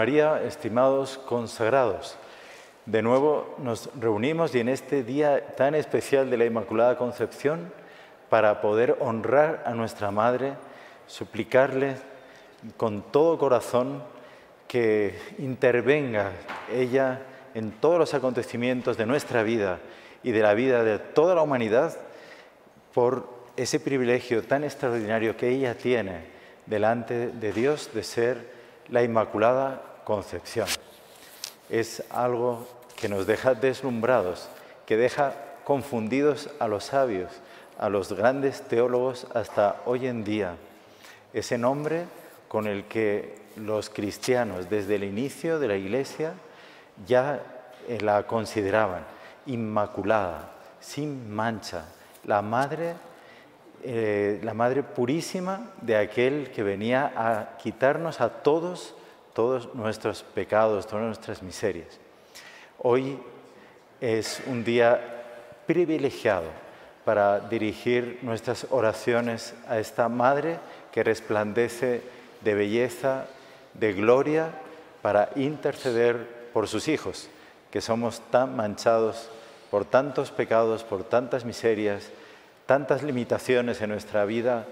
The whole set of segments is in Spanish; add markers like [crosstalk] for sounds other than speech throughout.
María, estimados consagrados. De nuevo nos reunimos y en este día tan especial de la Inmaculada Concepción para poder honrar a nuestra Madre, suplicarle con todo corazón que intervenga ella en todos los acontecimientos de nuestra vida y de la vida de toda la humanidad por ese privilegio tan extraordinario que ella tiene delante de Dios de ser la Inmaculada concepción. Es algo que nos deja deslumbrados, que deja confundidos a los sabios, a los grandes teólogos hasta hoy en día. Ese nombre con el que los cristianos desde el inicio de la Iglesia ya eh, la consideraban inmaculada, sin mancha, la madre, eh, la madre purísima de aquel que venía a quitarnos a todos todos nuestros pecados, todas nuestras miserias. Hoy es un día privilegiado para dirigir nuestras oraciones a esta Madre que resplandece de belleza, de gloria, para interceder por sus hijos, que somos tan manchados por tantos pecados, por tantas miserias, tantas limitaciones en nuestra vida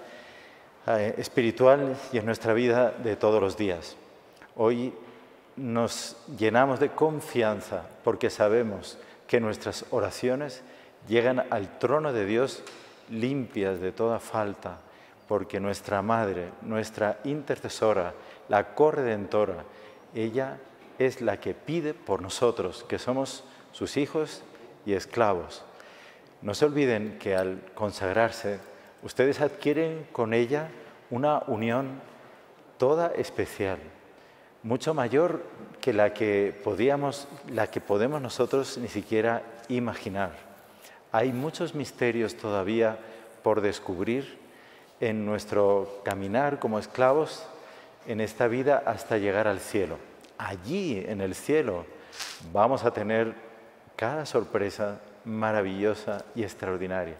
eh, espiritual y en nuestra vida de todos los días. Hoy nos llenamos de confianza porque sabemos que nuestras oraciones llegan al trono de Dios limpias de toda falta, porque nuestra Madre, nuestra intercesora, la corredentora, ella es la que pide por nosotros, que somos sus hijos y esclavos. No se olviden que al consagrarse, ustedes adquieren con ella una unión toda especial mucho mayor que la que, podíamos, la que podemos nosotros ni siquiera imaginar. Hay muchos misterios todavía por descubrir en nuestro caminar como esclavos en esta vida hasta llegar al cielo. Allí, en el cielo, vamos a tener cada sorpresa maravillosa y extraordinaria.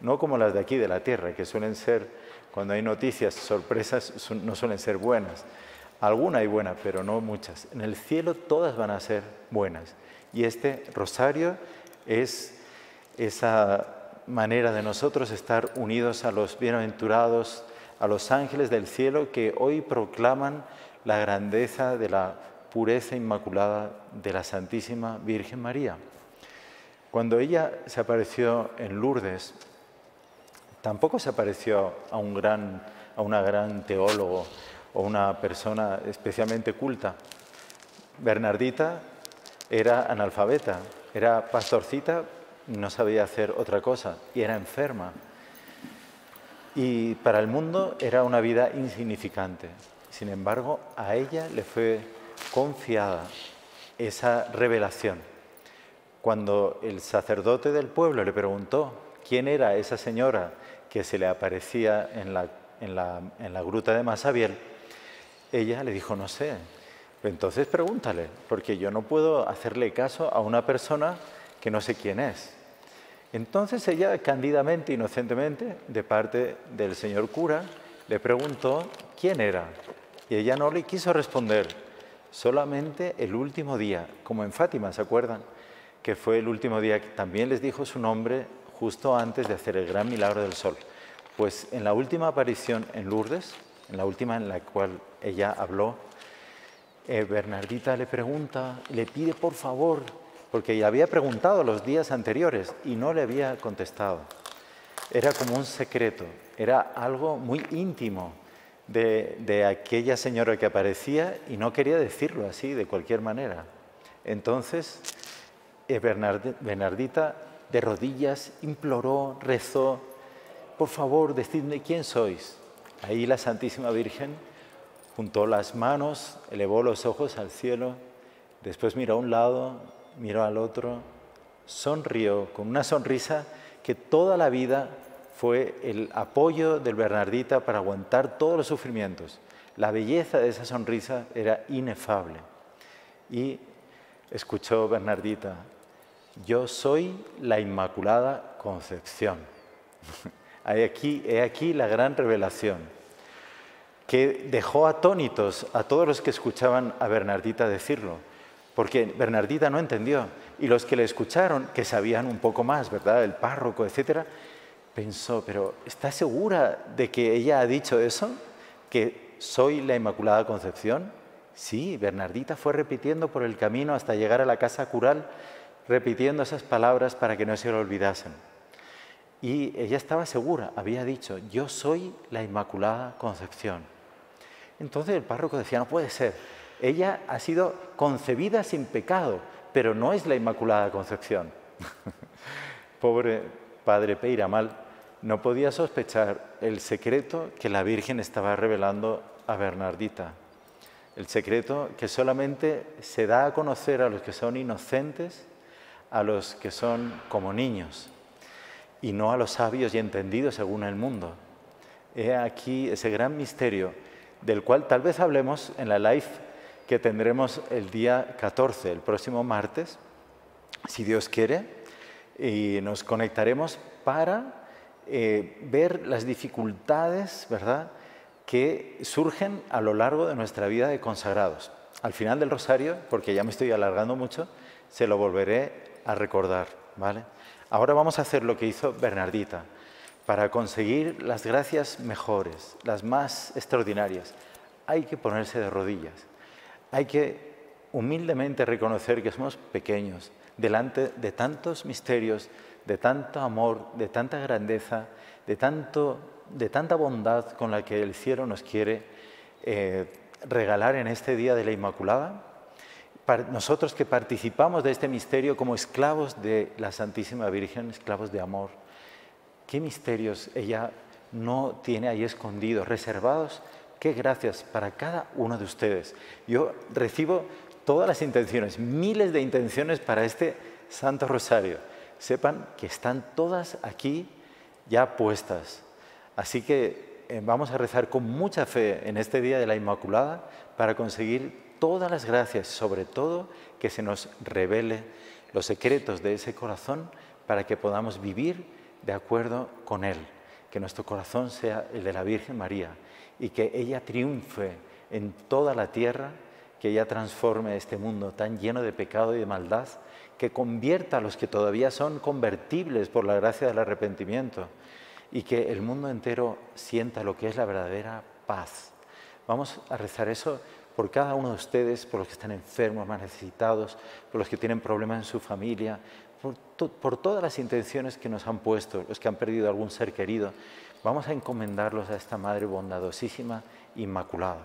No como las de aquí, de la tierra, que suelen ser, cuando hay noticias, sorpresas, no suelen ser buenas Alguna hay buena, pero no muchas. En el cielo todas van a ser buenas. Y este rosario es esa manera de nosotros estar unidos a los bienaventurados, a los ángeles del cielo que hoy proclaman la grandeza de la pureza inmaculada de la Santísima Virgen María. Cuando ella se apareció en Lourdes, tampoco se apareció a un gran a una gran teólogo, o una persona especialmente culta. Bernardita era analfabeta, era pastorcita, no sabía hacer otra cosa y era enferma. Y para el mundo era una vida insignificante. Sin embargo, a ella le fue confiada esa revelación. Cuando el sacerdote del pueblo le preguntó quién era esa señora que se le aparecía en la, gruta de Masabiel, ella le dijo, no sé, entonces pregúntale, porque yo no puedo hacerle caso a una persona que no sé quién es. Entonces ella, cándidamente, inocentemente, de parte del señor cura, le preguntó quién era. Y ella no le quiso responder, solamente el último día, como en Fátima, ¿se acuerdan? Que fue el último día que también les dijo su nombre justo antes de hacer el gran milagro del sol. Pues en la última aparición en Lourdes, en la última en la cual ella habló, eh, Bernardita le pregunta, le pide por favor, porque ya había preguntado los días anteriores y no le había contestado. Era como un secreto, era algo muy íntimo de, aquella señora que aparecía y no quería decirlo así, de cualquier manera. Entonces, eh, Bernardita de rodillas imploró, rezó, por favor, decidme quién sois. Ahí la Santísima Virgen juntó las manos, elevó los ojos al cielo, después miró a un lado, miró al otro, sonrió con una sonrisa que toda la vida fue el apoyo del Bernardita para aguantar todos los sufrimientos. La belleza de esa sonrisa era inefable. Y escuchó Bernardita, yo soy la Inmaculada Concepción. [laughs] aquí, he aquí la gran revelación que dejó atónitos a todos los que escuchaban a Bernardita decirlo, porque Bernardita no entendió y los que le escucharon, que sabían un poco más, ¿verdad? El párroco, etcétera, pensó, pero ¿está segura de que ella ha dicho eso? ¿Que soy la Inmaculada Concepción? Sí, Bernardita fue repitiendo por el camino hasta llegar a la casa cural, repitiendo esas palabras para que no se lo olvidasen. Y ella estaba segura, había dicho, yo soy la Inmaculada Concepción. Entonces el párroco decía, no puede ser, ella ha sido concebida sin pecado, pero no es la Inmaculada Concepción. [laughs] Pobre padre Peiramal, no podía sospechar el secreto que la Virgen estaba revelando a Bernardita, el secreto que solamente se da a conocer a los que son inocentes, a los que son como niños y no a los sabios y entendidos según el mundo. He aquí ese gran misterio del cual tal vez hablemos en la live que tendremos el día 14, el próximo martes, si Dios quiere, y nos conectaremos para eh, ver las dificultades, ¿verdad?, que surgen a lo largo de nuestra vida de consagrados. Al final del rosario, porque ya me estoy alargando mucho, se lo volveré a recordar, ¿vale? Ahora vamos a hacer lo que hizo Bernardita para conseguir las gracias mejores, las más extraordinarias. Hay que ponerse de rodillas, hay que humildemente reconocer que somos pequeños delante de tantos misterios, de tanto amor, de tanta grandeza, de, tanto, de tanta bondad con la que el cielo nos quiere eh, regalar en este día de la Inmaculada nosotros que participamos de este misterio como esclavos de la Santísima Virgen, esclavos de amor, qué misterios ella no tiene ahí escondidos, reservados, qué gracias para cada uno de ustedes. Yo recibo todas las intenciones, miles de intenciones para este Santo Rosario. Sepan que están todas aquí ya puestas. Así que eh, vamos a rezar con mucha fe en este Día de la Inmaculada para conseguir todas las gracias, sobre todo que se nos revele los secretos de ese corazón para que podamos vivir de acuerdo con Él, que nuestro corazón sea el de la Virgen María y que ella triunfe en toda la tierra, que ella transforme este mundo tan lleno de pecado y de maldad, que convierta a los que todavía son convertibles por la gracia del arrepentimiento y que el mundo entero sienta lo que es la verdadera paz. Vamos a rezar eso por cada uno de ustedes, por los que están enfermos, más necesitados, por los que tienen problemas en su familia, por, todas las intenciones que nos han puesto, los que han perdido algún ser querido. Vamos a encomendarlos a esta Madre bondadosísima, Inmaculada.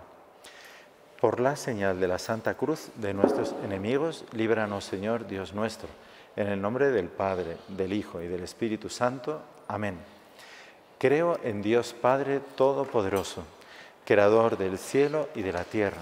Por la señal de la Santa Cruz de nuestros enemigos, líbranos Señor Dios nuestro. En el nombre del Padre, del Hijo y del Espíritu Santo. Amén. Creo en Dios Padre Todopoderoso, Creador del cielo y de la tierra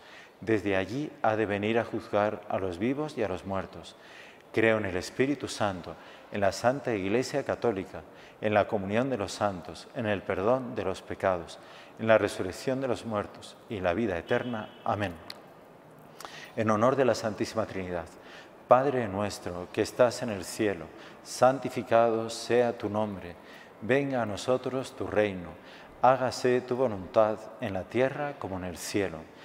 desde allí ha de venir a juzgar a los vivos y a los muertos. Creo en el Espíritu Santo, en la Santa Iglesia Católica, en la comunión de los santos, en el perdón de los pecados, en la resurrección de los muertos y en la vida eterna. Amén. En honor de la Santísima Trinidad, Padre nuestro que estás en el cielo, santificado sea tu nombre, venga a nosotros tu reino, hágase tu voluntad en la tierra como en el cielo.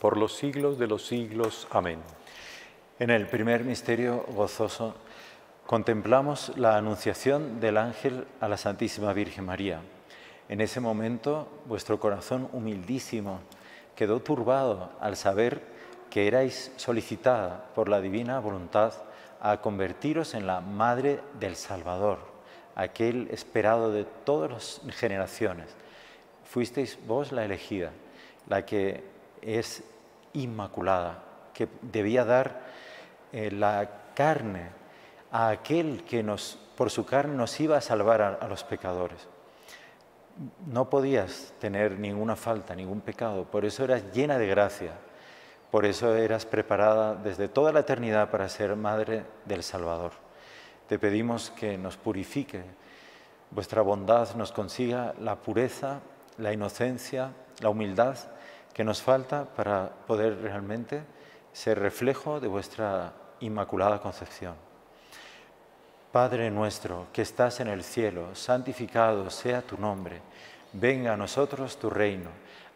por los siglos de los siglos. Amén. En el primer misterio gozoso contemplamos la anunciación del ángel a la Santísima Virgen María. En ese momento vuestro corazón humildísimo quedó turbado al saber que erais solicitada por la divina voluntad a convertiros en la Madre del Salvador, aquel esperado de todas las generaciones. Fuisteis vos la elegida, la que es inmaculada, que debía dar eh, la carne a aquel que por su carne nos iba a salvar a los pecadores. No podías tener ninguna falta, ningún pecado, por eso eras llena de gracia, por eso eras preparada desde toda la eternidad para ser madre del Salvador. Te pedimos que nos purifique, vuestra bondad nos consiga la pureza, la inocencia, la humildad que nos falta para poder realmente ser reflejo de vuestra inmaculada concepción. Padre nuestro que estás en el cielo, santificado sea tu nombre, venga a nosotros tu reino,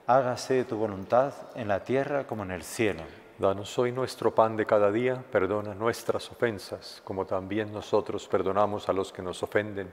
hágase tu voluntad en la tierra como en el cielo. Danos hoy nuestro pan de cada día, perdona nuestras ofensas, como también nosotros perdonamos a los que nos ofenden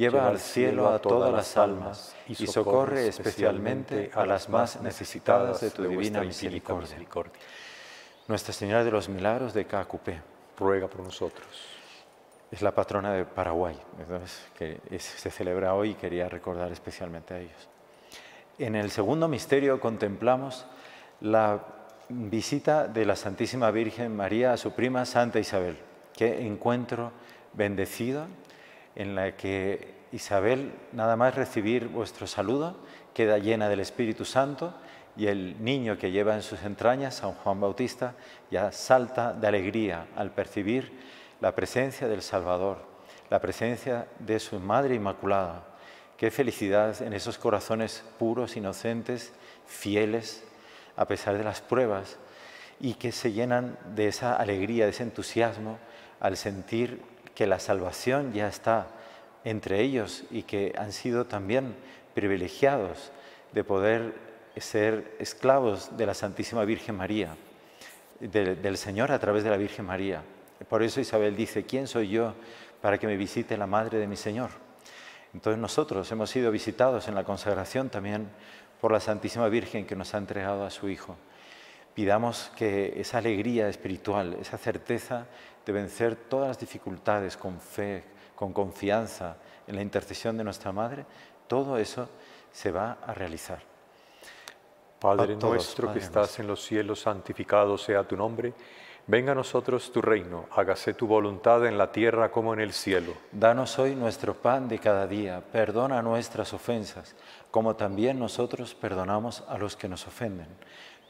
lleva al cielo a todas las almas y socorre especialmente a las más necesitadas de tu divina misericordia. Nuestra Señora de los Milagros de Cacupé, ruega por nosotros. Es la patrona de Paraguay, que se celebra hoy y quería recordar especialmente a ellos. En el segundo misterio contemplamos la visita de la Santísima Virgen María a su prima Santa Isabel. Qué encuentro bendecido en la que Isabel, nada más recibir vuestro saludo, queda llena del Espíritu Santo y el niño que lleva en sus entrañas, San Juan Bautista, ya salta de alegría al percibir la presencia del Salvador, la presencia de su Madre Inmaculada. Qué felicidad en esos corazones puros, inocentes, fieles, a pesar de las pruebas, y que se llenan de esa alegría, de ese entusiasmo al sentir que la salvación ya está entre ellos y que han sido también privilegiados de poder ser esclavos de la Santísima Virgen María, del Señor a través de la Virgen María. Por eso Isabel dice, ¿quién soy yo para que me visite la Madre de mi Señor? Entonces nosotros hemos sido visitados en la consagración también por la Santísima Virgen que nos ha entregado a su Hijo. Pidamos que esa alegría espiritual, esa certeza de vencer todas las dificultades con fe, con confianza en la intercesión de nuestra Madre, todo eso se va a realizar. Padre nuestro que estás en los cielos, santificado sea tu nombre. Venga a nosotros tu reino, hágase tu voluntad en la tierra como en el cielo. Danos hoy nuestro pan de cada día, perdona nuestras ofensas, como también nosotros perdonamos a los que nos ofenden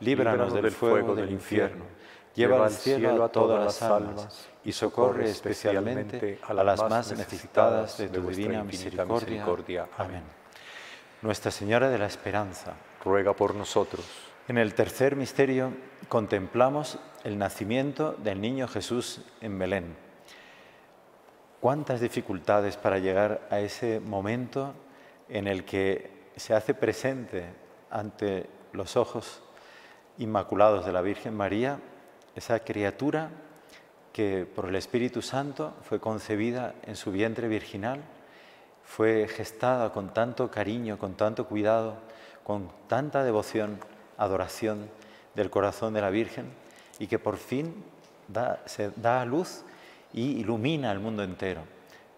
líbranos del fuego del infierno, lleva al cielo a todas las almas y socorre especialmente a las más necesitadas de tu divina misericordia. Amén. Nuestra Señora de la Esperanza, ruega por nosotros. En el tercer misterio contemplamos el nacimiento del niño Jesús en Belén. Cuántas dificultades para llegar a ese momento en el que se hace presente ante los ojos inmaculados de la Virgen María, esa criatura que por el Espíritu Santo fue concebida en su vientre virginal, fue gestada con tanto cariño, con tanto cuidado, con tanta devoción, adoración del corazón de la Virgen y que por fin se da a luz y ilumina al mundo entero,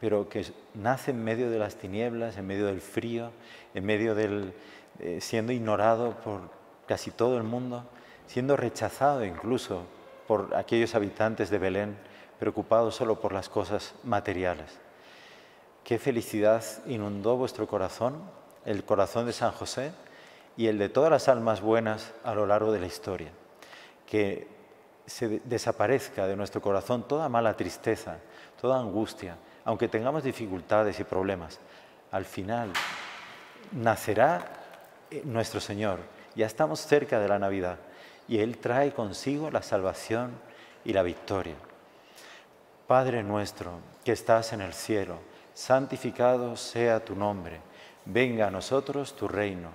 pero que nace en medio de las tinieblas, en medio del frío, en medio del eh, siendo ignorado por, casi todo el mundo, siendo rechazado incluso por aquellos habitantes de Belén, preocupados solo por las cosas materiales. Qué felicidad inundó vuestro corazón, el corazón de San José y el de todas las almas buenas a lo largo de la historia. Que se desaparezca de nuestro corazón toda mala tristeza, toda angustia, aunque tengamos dificultades y problemas. Al final nacerá eh, nuestro Señor, ya estamos cerca de la Navidad y Él trae consigo la salvación y la victoria. Padre nuestro que estás en el cielo, santificado sea tu nombre, venga a nosotros tu reino,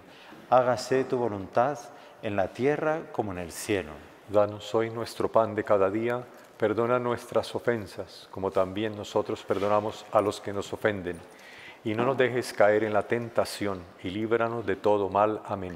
hágase tu voluntad en la tierra como en el cielo. Danos hoy nuestro pan de cada día, perdona nuestras ofensas, como también nosotros perdonamos a los que nos ofenden. Y no nos dejes caer en la tentación, y líbranos de todo mal. Amén.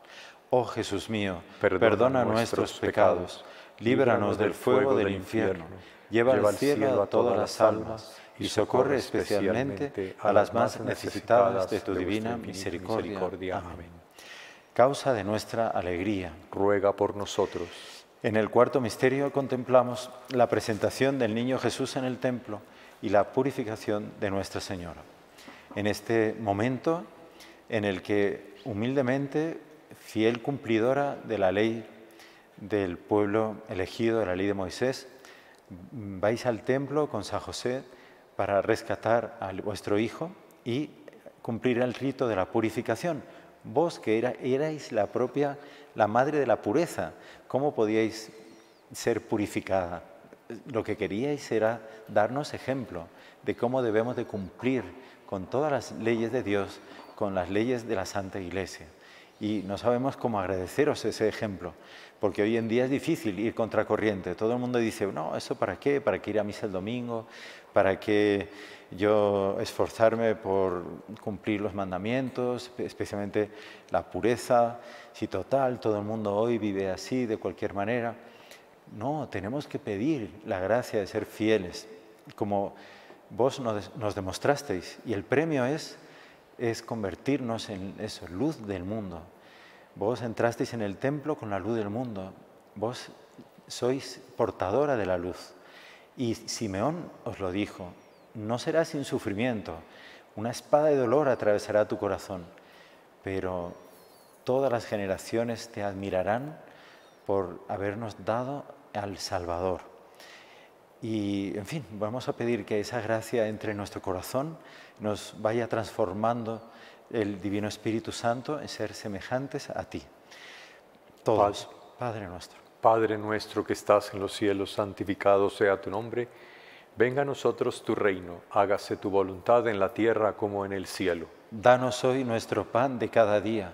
Oh Jesús mío, perdona, nuestros pecados, líbranos del fuego del infierno, lleva al cielo a todas las almas y socorre especialmente a las más necesitadas de tu divina misericordia. Amén. Causa de nuestra alegría, ruega por nosotros. En el cuarto misterio contemplamos la presentación del niño Jesús en el templo y la purificación de Nuestra Señora. En este momento en el que humildemente fiel cumplidora de la ley del pueblo elegido, de la ley de Moisés, vais al templo con San José para rescatar a vuestro hijo y cumplir el rito de la purificación. Vos que erais la propia, la madre de la pureza, ¿cómo podíais ser purificada? Lo que queríais era darnos ejemplo de cómo debemos de cumplir con todas las leyes de Dios, con las leyes de la Santa Iglesia y no sabemos cómo agradeceros ese ejemplo, porque hoy en día es difícil ir contracorriente. Todo el mundo dice, no, ¿eso para qué? ¿Para qué ir a misa el domingo? ¿Para qué yo esforzarme por cumplir los mandamientos, especialmente la pureza? Si total, todo el mundo hoy vive así, de cualquier manera. No, tenemos que pedir la gracia de ser fieles, como vos nos, nos demostrasteis, y el premio es es convertirnos en eso, luz del mundo. Vos entrasteis en el templo con la luz del mundo, vos sois portadora de la luz. Y Simeón os lo dijo, no será sin sufrimiento, una espada de dolor atravesará tu corazón, pero todas las generaciones te admirarán por habernos dado al Salvador. Y, en fin, vamos a pedir que esa gracia entre en nuestro corazón, nos vaya transformando el Divino Espíritu Santo en ser semejantes a ti. Todos, Padre nuestro. Padre nuestro que estás en los cielos, santificado sea tu nombre. Venga a nosotros tu reino, hágase tu voluntad en la tierra como en el cielo. Danos hoy nuestro pan de cada día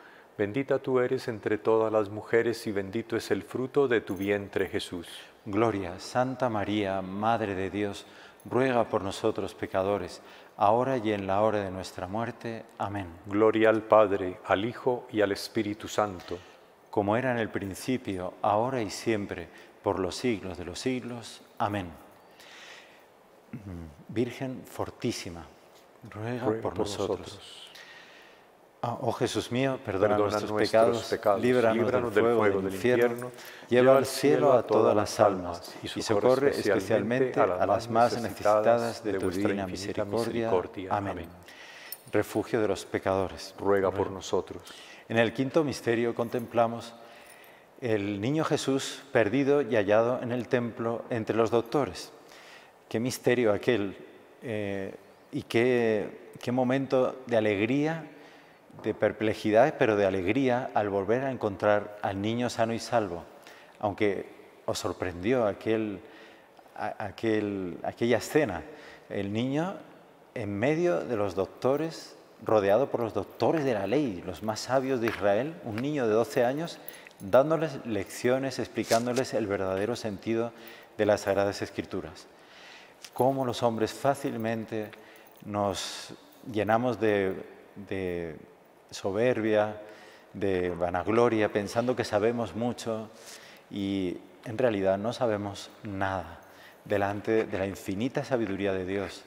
Bendita tú eres entre todas las mujeres y bendito es el fruto de tu vientre Jesús. Gloria, Santa María, Madre de Dios, ruega por nosotros pecadores, ahora y en la hora de nuestra muerte. Amén. Gloria al Padre, al Hijo y al Espíritu Santo. Como era en el principio, ahora y siempre, por los siglos de los siglos. Amén. Mm, Virgen fortísima, ruega, por, nosotros. Ah, oh Jesús mío, perdona, nuestros, pecados, líbranos, del fuego, del, infierno, lleva al cielo a todas las almas y socorre especialmente a las, más necesitadas de tu divina misericordia. Amén. Refugio de los pecadores. Ruega, por nosotros. En el quinto misterio contemplamos el niño Jesús perdido y hallado en el templo entre los doctores. Qué misterio aquel eh, y qué, qué momento de alegría de perplejidades, pero de alegría al volver a encontrar al niño sano y salvo, aunque os sorprendió aquel, aquel, aquella escena. El niño en medio de los doctores, rodeado por los doctores de la ley, los más sabios de Israel, un niño de 12 años, dándoles lecciones, explicándoles el verdadero sentido de las Sagradas Escrituras. Cómo los hombres fácilmente nos llenamos de soberbia, de vanagloria, pensando que sabemos mucho y en realidad no sabemos nada delante de la infinita sabiduría de Dios,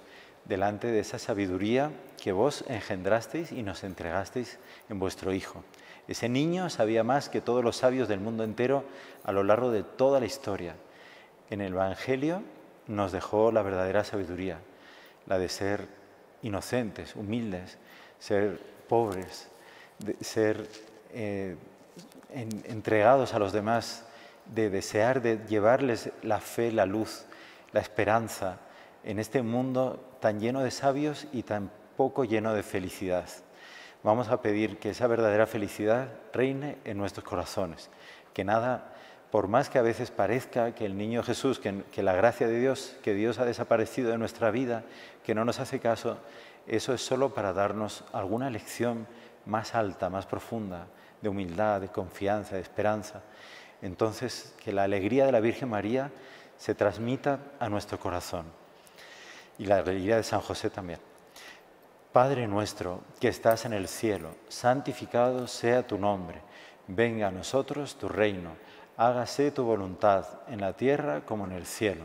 delante de esa sabiduría que vos engendrasteis y nos entregasteis en vuestro Hijo. Ese niño sabía más que todos los sabios del mundo entero a lo largo de toda la historia. En el Evangelio nos dejó la verdadera sabiduría, la de ser inocentes, humildes, ser pobres, de ser eh, entregados a los demás, de desear de llevarles la fe, la luz, la esperanza en este mundo tan lleno de sabios y tan poco lleno de felicidad. Vamos a pedir que esa verdadera felicidad reine en nuestros corazones, que nada, por más que a veces parezca que el niño Jesús, que, que la gracia de Dios, que Dios ha desaparecido de nuestra vida, que no nos hace caso, eso es solo para darnos alguna lección más alta, más profunda, de humildad, de confianza, de esperanza. Entonces, que la alegría de la Virgen María se transmita a nuestro corazón y la alegría de San José también. Padre nuestro que estás en el cielo, santificado sea tu nombre, venga a nosotros tu reino, hágase tu voluntad en la tierra como en el cielo.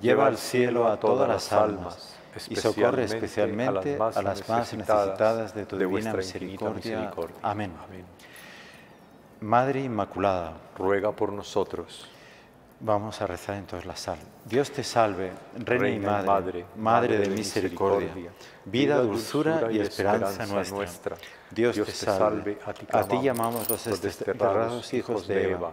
lleva al cielo a todas las almas, y socorre especialmente a las más, necesitadas de tu divina misericordia. Amén. Madre Inmaculada, ruega por nosotros. Vamos a rezar en todas la sal. Dios te salve, Reina, y Madre, Madre, de, misericordia, vida, dulzura y esperanza nuestra. Dios, te salve, a ti, llamamos los desterrados hijos de Eva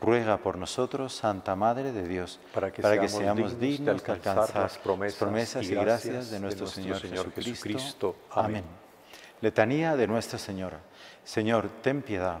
ruega por nosotros, Santa Madre de Dios, para que, seamos, dignos de alcanzar las promesas, y gracias de nuestro, Señor, Jesucristo. Amén. Letanía de Nuestra Señora. Señor, ten piedad.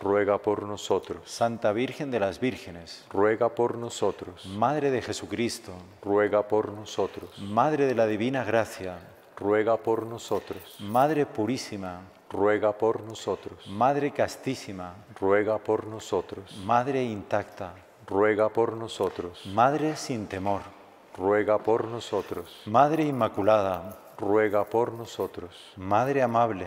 ruega por nosotros. Santa Virgen de las Vírgenes, ruega por nosotros. Madre de Jesucristo, ruega por nosotros. Madre de la Divina Gracia, ruega por nosotros. Madre Purísima, ruega por nosotros. Madre Castísima, ruega por nosotros. Madre Intacta, ruega por nosotros. Madre sin temor, ruega por nosotros. Madre Inmaculada, ruega por nosotros. Madre Amable,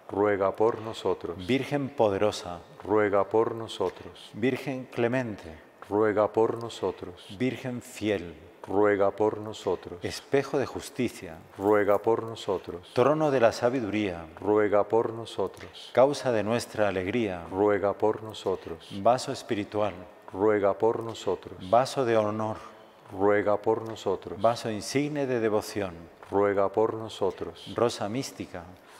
ruega por nosotros. Virgen poderosa, ruega por nosotros. Virgen clemente, ruega por nosotros. Virgen fiel, ruega por nosotros. Espejo de justicia, ruega por nosotros. Trono de la sabiduría, ruega por nosotros. Causa de nuestra alegría, ruega por nosotros. Vaso espiritual, ruega por nosotros. Vaso de honor, ruega por nosotros. Vaso insigne de devoción, ruega por nosotros. Rosa mística,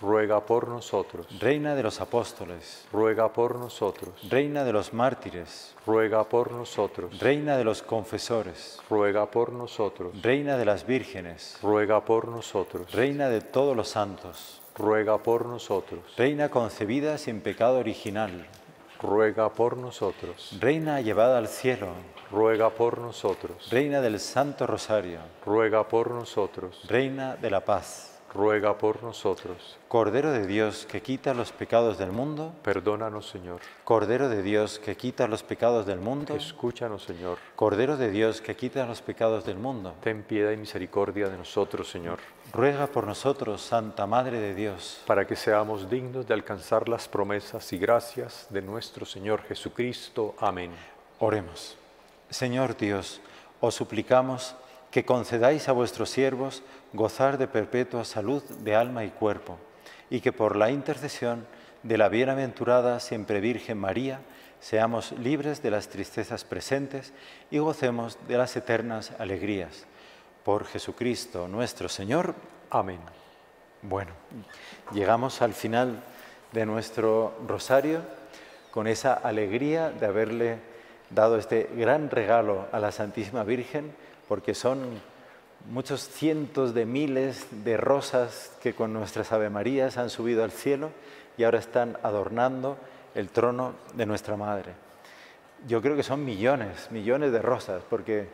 ruega por nosotros. Reina de los apóstoles, ruega por nosotros. Reina de los mártires, ruega por nosotros. Reina de los confesores, ruega por nosotros. Reina de las vírgenes, ruega por nosotros. Reina de todos los santos, ruega por nosotros. Reina concebida sin pecado original, ruega por nosotros. Reina llevada al cielo, ruega por nosotros. Reina del Santo Rosario, ruega por nosotros. Reina de la paz ruega por nosotros. Cordero de Dios que quita los pecados del mundo, perdónanos Señor. Cordero de Dios que quita los pecados del mundo, escúchanos Señor. Cordero de Dios que quita los pecados del mundo, ten piedad y misericordia de nosotros Señor. Ruega por nosotros, Santa Madre de Dios, para que seamos dignos de alcanzar las promesas y gracias de nuestro Señor Jesucristo. Amén. Oremos. Señor Dios, os suplicamos que concedáis a vuestros siervos gozar de perpetua salud de alma y cuerpo, y que por la intercesión de la bienaventurada siempre Virgen María seamos libres de las tristezas presentes y gocemos de las eternas alegrías. Por Jesucristo nuestro Señor. Amén. Bueno, llegamos al final de nuestro rosario con esa alegría de haberle dado este gran regalo a la Santísima Virgen porque son muchos cientos de miles de rosas que con nuestras Avemarías han subido al cielo y ahora están adornando el trono de nuestra Madre. Yo creo que son millones, millones de rosas, porque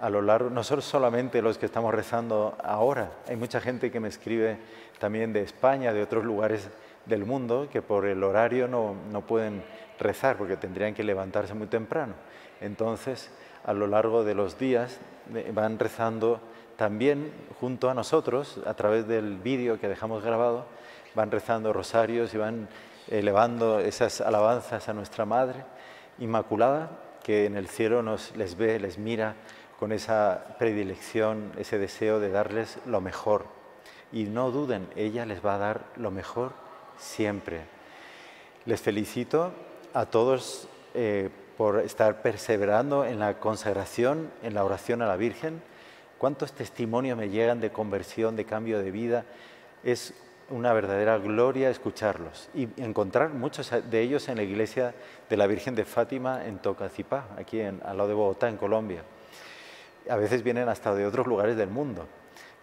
a lo largo, no son solamente los que estamos rezando ahora, hay mucha gente que me escribe también de España, de otros lugares del mundo, que por el horario no, no pueden rezar, porque tendrían que levantarse muy temprano. Entonces, a lo largo de los días eh, van rezando también junto a nosotros, a través del vídeo que dejamos grabado, van rezando rosarios y van elevando esas alabanzas a nuestra Madre Inmaculada, que en el cielo nos les ve, les mira con esa predilección, ese deseo de darles lo mejor. Y no duden, ella les va a dar lo mejor siempre. Les felicito a todos eh, por estar perseverando en la consagración, en la oración a la Virgen. Cuántos testimonios me llegan de conversión, de cambio de vida. Es una verdadera gloria escucharlos y encontrar muchos de ellos en la iglesia de la Virgen de Fátima en Tocacipá, aquí en, al lado de Bogotá, en Colombia. A veces vienen hasta de otros lugares del mundo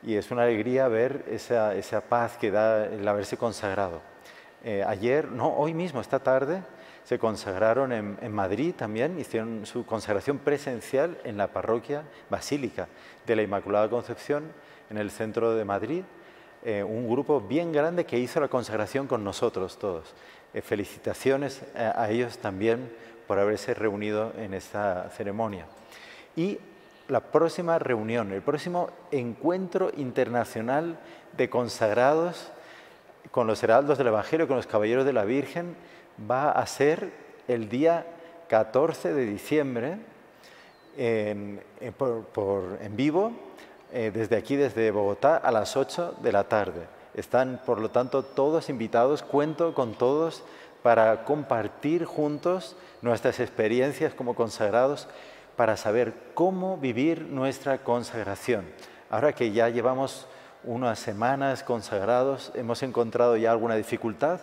y es una alegría ver esa, paz que da el haberse consagrado. Eh, ayer, no, hoy mismo, esta tarde, se consagraron en, Madrid también, hicieron su consagración presencial en la parroquia basílica de la Inmaculada Concepción en el centro de Madrid, eh, un grupo bien grande que hizo la consagración con nosotros todos. Eh, felicitaciones a, a ellos también por haberse reunido en esta ceremonia. Y la próxima reunión, el próximo encuentro internacional de consagrados con los heraldos del Evangelio, con los caballeros de la Virgen, va a ser el día 14 de diciembre en, eh, vivo eh, desde aquí, desde Bogotá, a las 8 de la tarde. Están, por lo tanto, todos invitados, cuento con todos para compartir juntos nuestras experiencias como consagrados, para saber cómo vivir nuestra consagración. Ahora que ya llevamos unas semanas consagrados, hemos encontrado ya alguna dificultad,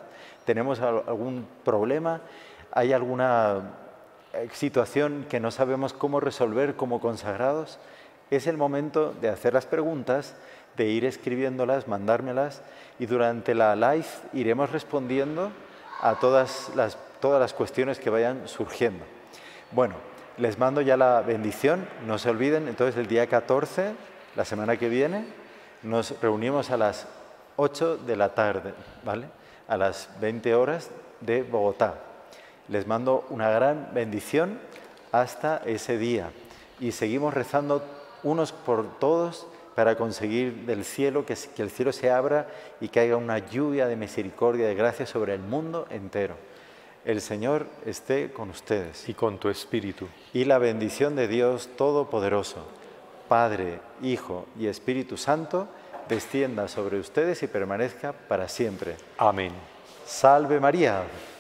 tenemos algún problema, hay alguna eh, situación que no sabemos cómo resolver como consagrados, es el momento de hacer las preguntas, de ir escribiéndolas, mandármelas y durante la live iremos respondiendo a todas las, todas las cuestiones que vayan surgiendo. Bueno, les mando ya la bendición, no se olviden, entonces el día 14, la semana que viene, nos reunimos a las 8 de la tarde, ¿vale? a las 20 horas de Bogotá. Les mando una gran bendición hasta ese día y seguimos rezando unos por todos para conseguir del cielo que, el cielo se abra y que haya una lluvia de misericordia, y de gracia sobre el mundo entero. El Señor esté con ustedes. Y con tu espíritu. Y la bendición de Dios Todopoderoso, Padre, Hijo y Espíritu Santo, descienda sobre ustedes y permanezca para siempre. Amén. Salve María.